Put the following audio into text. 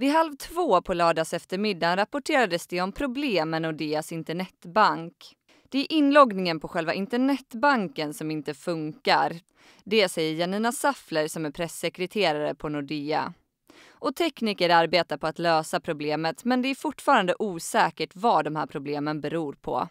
Vid halv två på lördags eftermiddag rapporterades det om problem med Nordeas internetbank. Det är inloggningen på själva internetbanken som inte funkar. Det säger Janina Saffler som är pressekreterare på Nordea. Och tekniker arbetar på att lösa problemet men det är fortfarande osäkert vad de här problemen beror på.